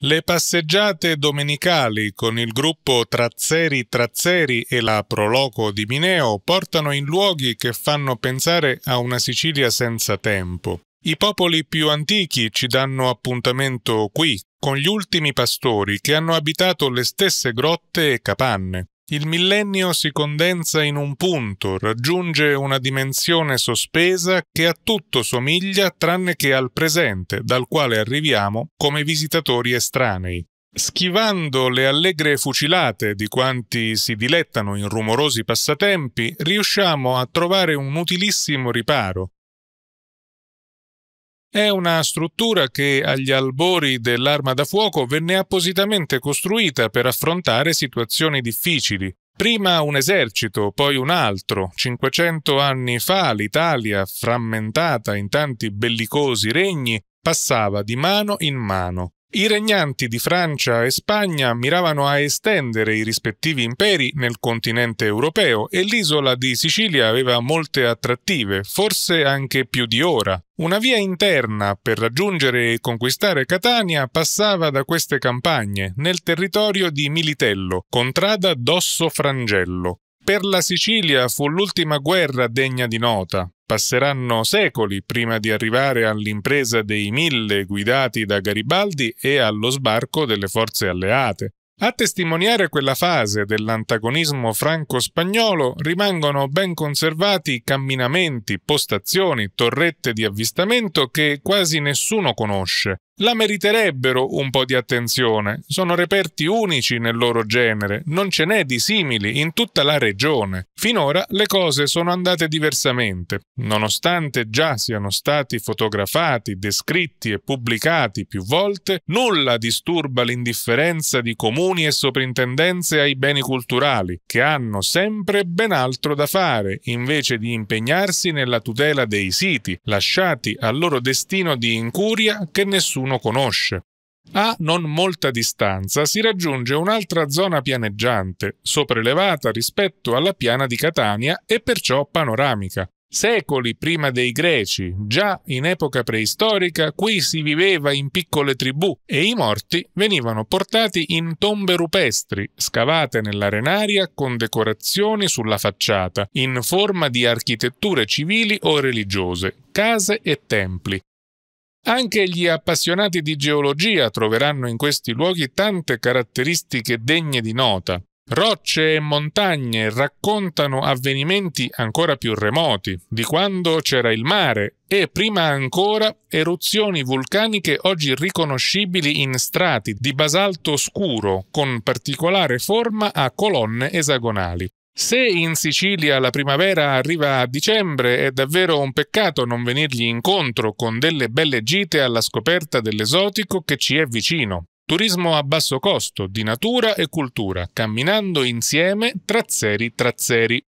Le passeggiate domenicali con il gruppo Trazzeri Trazzeri e la Proloco di Mineo portano in luoghi che fanno pensare a una Sicilia senza tempo. I popoli più antichi ci danno appuntamento qui, con gli ultimi pastori che hanno abitato le stesse grotte e capanne. Il millennio si condensa in un punto, raggiunge una dimensione sospesa che a tutto somiglia tranne che al presente, dal quale arriviamo come visitatori estranei. Schivando le allegre fucilate di quanti si dilettano in rumorosi passatempi, riusciamo a trovare un utilissimo riparo, è una struttura che agli albori dell'arma da fuoco venne appositamente costruita per affrontare situazioni difficili. Prima un esercito, poi un altro. 500 anni fa l'Italia, frammentata in tanti bellicosi regni, passava di mano in mano. I regnanti di Francia e Spagna miravano a estendere i rispettivi imperi nel continente europeo e l'isola di Sicilia aveva molte attrattive, forse anche più di ora. Una via interna per raggiungere e conquistare Catania passava da queste campagne, nel territorio di Militello, contrada d'Osso Frangello. Per la Sicilia fu l'ultima guerra degna di nota, Passeranno secoli prima di arrivare all'impresa dei mille guidati da Garibaldi e allo sbarco delle forze alleate. A testimoniare quella fase dell'antagonismo franco-spagnolo rimangono ben conservati camminamenti, postazioni, torrette di avvistamento che quasi nessuno conosce, la meriterebbero un po' di attenzione. Sono reperti unici nel loro genere, non ce n'è di simili in tutta la regione. Finora le cose sono andate diversamente. Nonostante già siano stati fotografati, descritti e pubblicati più volte, nulla disturba l'indifferenza di comuni e soprintendenze ai beni culturali, che hanno sempre ben altro da fare, invece di impegnarsi nella tutela dei siti, lasciati al loro destino di incuria che nessuno nessuno conosce. A non molta distanza si raggiunge un'altra zona pianeggiante, sopraelevata rispetto alla piana di Catania e perciò panoramica. Secoli prima dei Greci, già in epoca preistorica, qui si viveva in piccole tribù e i morti venivano portati in tombe rupestri, scavate nell'arenaria con decorazioni sulla facciata, in forma di architetture civili o religiose, case e templi, anche gli appassionati di geologia troveranno in questi luoghi tante caratteristiche degne di nota. Rocce e montagne raccontano avvenimenti ancora più remoti, di quando c'era il mare e prima ancora eruzioni vulcaniche oggi riconoscibili in strati di basalto scuro con particolare forma a colonne esagonali. Se in Sicilia la primavera arriva a dicembre, è davvero un peccato non venirgli incontro con delle belle gite alla scoperta dell'esotico che ci è vicino. Turismo a basso costo, di natura e cultura, camminando insieme trazzeri trazzeri.